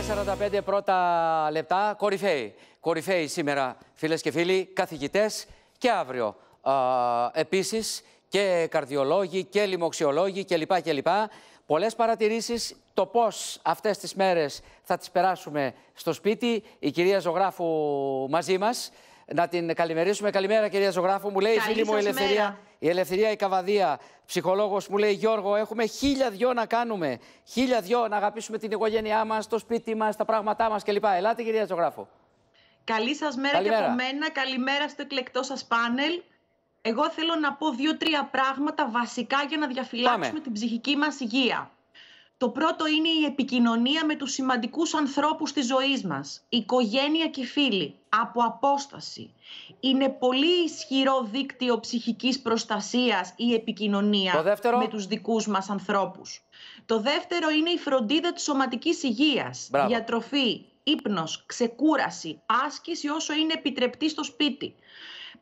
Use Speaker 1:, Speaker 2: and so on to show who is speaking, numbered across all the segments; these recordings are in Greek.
Speaker 1: και 45 πρώτα λεπτά. Κορυφαίοι. Κορυφαίοι σήμερα, φίλες και φίλοι, καθηγητές και αύριο. Επίσης και καρδιολόγοι και λοιμοξιολόγοι κλπ. κλπ. Πολλές παρατηρήσεις το πώς αυτές τις μέρες θα τις περάσουμε στο σπίτι. Η κυρία Ζωγράφου μαζί μας να την καλημερίσουμε. Καλημέρα, κυρία Ζωγράφου. Μου λέει η φίλη μου η Ελευθερία, η Ελευθερία η Καβαδία, ψυχολόγος, μου λέει Γιώργο, έχουμε χίλια δυο να κάνουμε. Χίλια δυο να αγαπήσουμε την οικογένειά μας, το σπίτι μας, τα πράγματά μας κλπ.
Speaker 2: Ελάτε, κυρία Ζωγράφου. Καλή σας μέρα Καλημέρα. και από μένα. Καλημέρα στο εκλεκτό σας πάνελ. Εγώ θέλω να πω δύο-τρία πράγματα βασικά για να διαφυλάξουμε την ψυχική μας υγεία. Το πρώτο είναι η επικοινωνία με τους σημαντικούς ανθρώπους της ζωής μας, οικογένεια και φίλοι, από απόσταση. Είναι πολύ ισχυρό δίκτυο ψυχικής προστασίας η επικοινωνία με τους δικούς μας ανθρώπους. Το δεύτερο είναι η φροντίδα της σωματικής υγείας, διατροφή, ύπνος, ξεκούραση, άσκηση όσο είναι επιτρεπτή στο σπίτι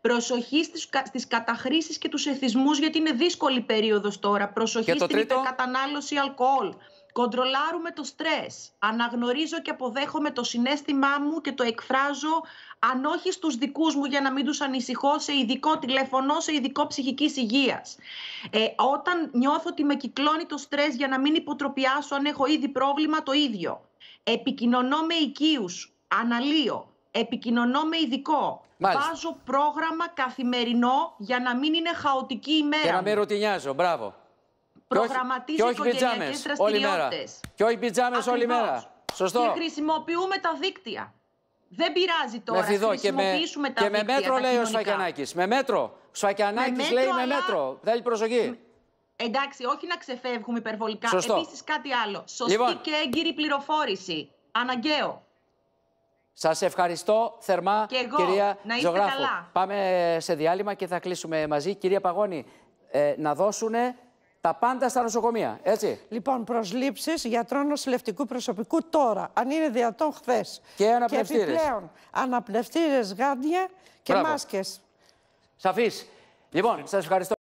Speaker 2: προσοχή στις, στις καταχρήσεις και τους εθισμούς, γιατί είναι δύσκολη περίοδος τώρα. Προσοχή στην τρίτο... υπερκατανάλωση αλκοόλ. Κοντρολάρουμε το στρες. Αναγνωρίζω και αποδέχομαι το συνέστημά μου και το εκφράζω, αν όχι στους δικούς μου για να μην τους ανησυχώ, σε ειδικό τηλεφωνό, σε ειδικό ψυχικής υγείας. Ε, όταν νιώθω ότι με κυκλώνει το στρες για να μην υποτροπιάσω αν έχω ήδη πρόβλημα, το ίδιο. Επικοινωνώ με αναλύω. Επικοινωνώ με ειδικό. Μάλιστα. Βάζω πρόγραμμα καθημερινό για να μην είναι χαοτική ημέρα. μέρα. Για να μην ρωτινιάζω. Μπράβο. Προγραμματίζω και όχι, οικογενειακέ δραστηριότητε.
Speaker 1: Και όχι πιτζάμες όλη μέρα. Σωστό. Και
Speaker 2: χρησιμοποιούμε τα δίκτυα. Δεν πειράζει τώρα. Χρησιμοποιήσουμε Και με, τα και με μέτρο τα λέει ο Σφακιανάκης.
Speaker 1: Με μέτρο. Σφακιανάκη λέει με μέτρο. Θέλει προσοχή.
Speaker 2: Εντάξει, όχι να ξεφεύγουμε υπερβολικά. Επίσης κάτι άλλο. Σωστή λοιπόν. και έγκυρη πληροφόρηση. Αναγκαίο.
Speaker 1: Σας ευχαριστώ θερμά, και εγώ, κυρία Ζωγράφου. Πάμε σε διάλειμμα και θα κλείσουμε μαζί. Κυρία Παγώνη, ε, να δώσουν τα πάντα στα νοσοκομεία, έτσι. Λοιπόν, προσλήψεις γιατρών νοσηλευτικού προσωπικού τώρα, αν είναι δυνατόν χθες. Και αναπνευστήρε. Και επιπλέον, αναπνευστήρες, γάντια και μάσκες. Σαφής. Λοιπόν, σας ευχαριστώ.